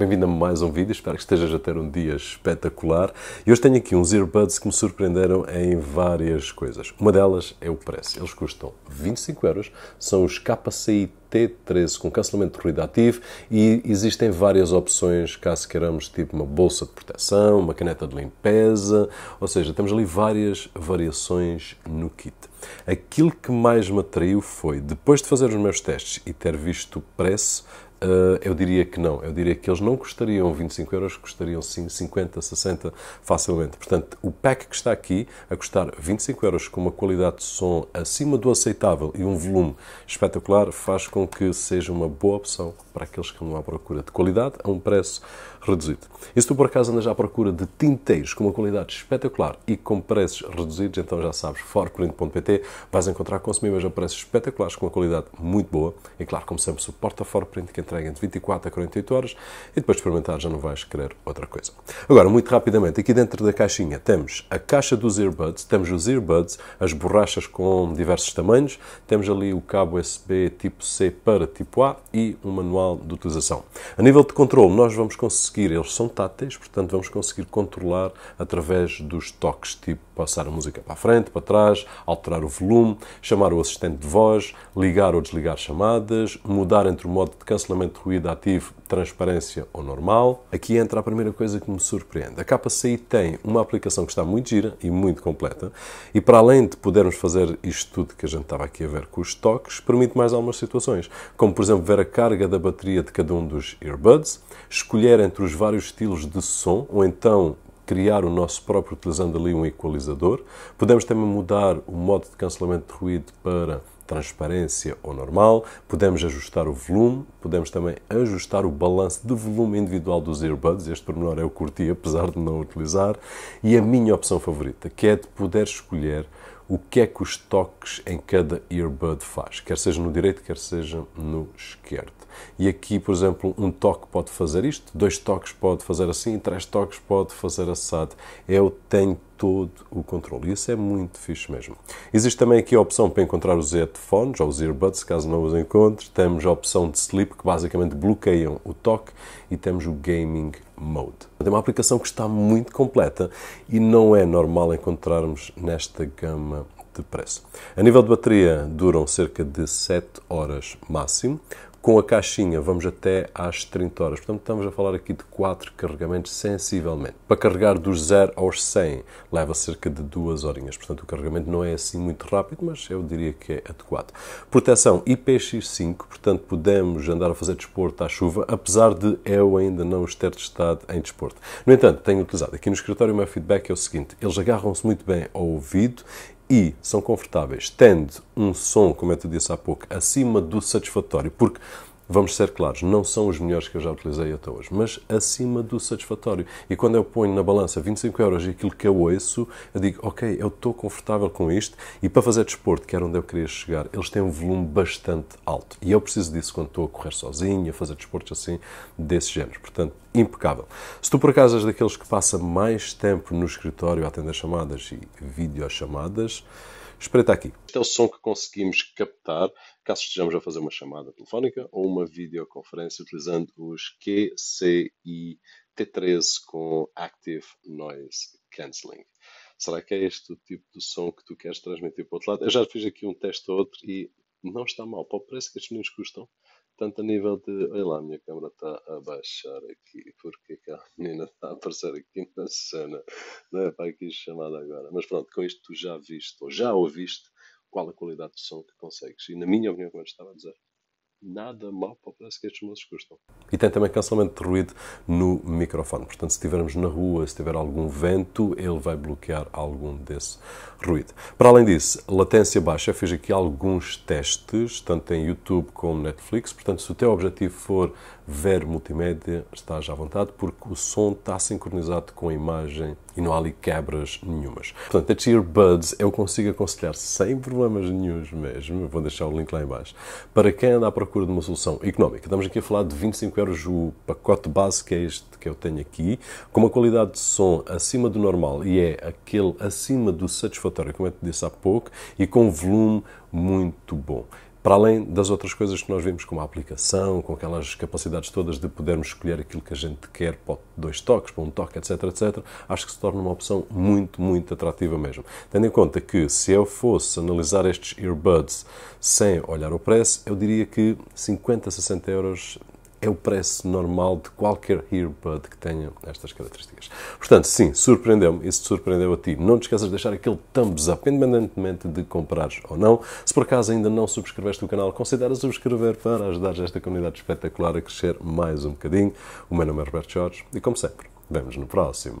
Bem-vindo a mais um vídeo, espero que estejas a ter um dia espetacular. E hoje tenho aqui uns earbuds que me surpreenderam em várias coisas. Uma delas é o preço. Eles custam 25 euros, são os KCI T13 com cancelamento de ruído ativo e existem várias opções caso queiramos, tipo uma bolsa de proteção, uma caneta de limpeza, ou seja, temos ali várias variações no kit. Aquilo que mais me atraiu foi, depois de fazer os meus testes e ter visto o preço, Uh, eu diria que não. Eu diria que eles não custariam 25 euros, custariam sim 50, 60 facilmente. Portanto, o pack que está aqui a custar 25 euros com uma qualidade de som acima do aceitável e um volume espetacular faz com que seja uma boa opção para aqueles que não à procura de qualidade a um preço reduzido. E se tu por acaso andas à procura de tinteiros com uma qualidade espetacular e com preços reduzidos, então já sabes, forprint.pt vais encontrar consumíveis a preços espetaculares com uma qualidade muito boa e claro, como sempre, suporta forprint quem entrega entre 24 a 48 horas e depois de experimentar já não vais querer outra coisa. Agora, muito rapidamente, aqui dentro da caixinha temos a caixa dos earbuds, temos os earbuds, as borrachas com diversos tamanhos, temos ali o cabo USB tipo C para tipo A e um manual de utilização. A nível de controle, nós vamos conseguir, eles são táteis, portanto vamos conseguir controlar através dos toques, tipo passar a música para a frente, para trás, alterar o volume, chamar o assistente de voz, ligar ou desligar chamadas, mudar entre o modo de cancelamento totalmente ruído ativo, transparência ou normal. Aqui entra a primeira coisa que me surpreende. A KCI tem uma aplicação que está muito gira e muito completa e para além de podermos fazer isto tudo que a gente estava aqui a ver com os toques, permite mais algumas situações, como por exemplo ver a carga da bateria de cada um dos earbuds, escolher entre os vários estilos de som ou então criar o nosso próprio utilizando ali um equalizador. Podemos também mudar o modo de cancelamento de ruído para transparência ou normal, podemos ajustar o volume, podemos também ajustar o balanço de volume individual dos earbuds, este pormenor eu curti apesar de não utilizar, e a minha opção favorita, que é de poder escolher o que é que os toques em cada earbud faz, quer seja no direito, quer seja no esquerdo. E aqui, por exemplo, um toque pode fazer isto, dois toques pode fazer assim, três toques pode fazer assado. Eu tenho todo o controle. E isso é muito fixe mesmo. Existe também aqui a opção para encontrar os headphones ou os earbuds, caso não os encontres. Temos a opção de sleep, que basicamente bloqueiam o toque. E temos o gaming mode. É uma aplicação que está muito completa e não é normal encontrarmos nesta gama de preço. A nível de bateria, duram cerca de 7 horas máximo. Com a caixinha vamos até às 30 horas. Portanto, estamos a falar aqui de 4 carregamentos sensivelmente. Para carregar dos 0 aos 100 leva cerca de 2 horinhas. Portanto, o carregamento não é assim muito rápido, mas eu diria que é adequado. Proteção IPX5, portanto, podemos andar a fazer desporto à chuva, apesar de eu ainda não os ter testado em desporto. No entanto, tenho utilizado aqui no escritório o meu feedback é o seguinte: eles agarram-se muito bem ao ouvido e são confortáveis, tendo um som, como eu te disse há pouco, acima do satisfatório, porque vamos ser claros, não são os melhores que eu já utilizei até hoje, mas acima do satisfatório. E quando eu ponho na balança 25 euros e aquilo que eu ouço, eu digo, ok, eu estou confortável com isto e para fazer desporto, que era onde eu queria chegar, eles têm um volume bastante alto. E eu preciso disso quando estou a correr sozinho, a fazer desportos assim, desse género. Portanto, impecável. Se tu por acaso és daqueles que passa mais tempo no escritório a atender chamadas e videochamadas, espreita aqui. Este é o som que conseguimos captar caso estejamos a fazer uma chamada telefónica ou uma videoconferência utilizando os QCI T13 com Active Noise Cancelling. Será que é este o tipo de som que tu queres transmitir para o outro lado? Eu já fiz aqui um teste ou outro e não está mal. Pô, parece que estes meninos custam tanto a nível de. Olha lá, a minha câmera está a baixar aqui menina está a aparecer aqui na cena, não é para aqui é chamada agora. Mas pronto, com isto tu já viste ou já ouviste qual a qualidade de som que consegues. E na minha opinião, como eu estava a dizer, nada mal para o preço que estes moços custam. E tem também cancelamento de ruído no microfone. Portanto, se estivermos na rua, se tiver algum vento, ele vai bloquear algum desse ruído. Para além disso, latência baixa, fiz aqui alguns testes, tanto em YouTube como Netflix. Portanto, se o teu objetivo for ver multimédia, estás à vontade, porque o som está sincronizado com a imagem e não há ali quebras nenhumas. Portanto, a Cheerbuds eu consigo aconselhar sem problemas nenhums mesmo, vou deixar o link lá embaixo, para quem anda à procura de uma solução económica. Estamos aqui a falar de 25 euros o pacote base que é este que eu tenho aqui, com uma qualidade de som acima do normal e é aquele acima do satisfatório, como eu te disse há pouco, e com volume muito bom para além das outras coisas que nós vimos, como a aplicação, com aquelas capacidades todas de podermos escolher aquilo que a gente quer para dois toques, para um toque, etc, etc, acho que se torna uma opção muito, muito atrativa mesmo. Tendo em conta que se eu fosse analisar estes earbuds sem olhar o preço, eu diria que 50, 60 euros é o preço normal de qualquer earbud que tenha estas características. Portanto, sim, surpreendeu-me e se te surpreendeu a ti, não te esqueças de deixar aquele thumbs up, independentemente de comprares ou não. Se por acaso ainda não subscreveste o canal, considera subscrever para ajudar esta comunidade espetacular a crescer mais um bocadinho. O meu nome é Roberto Jorge e, como sempre, vemos no próximo.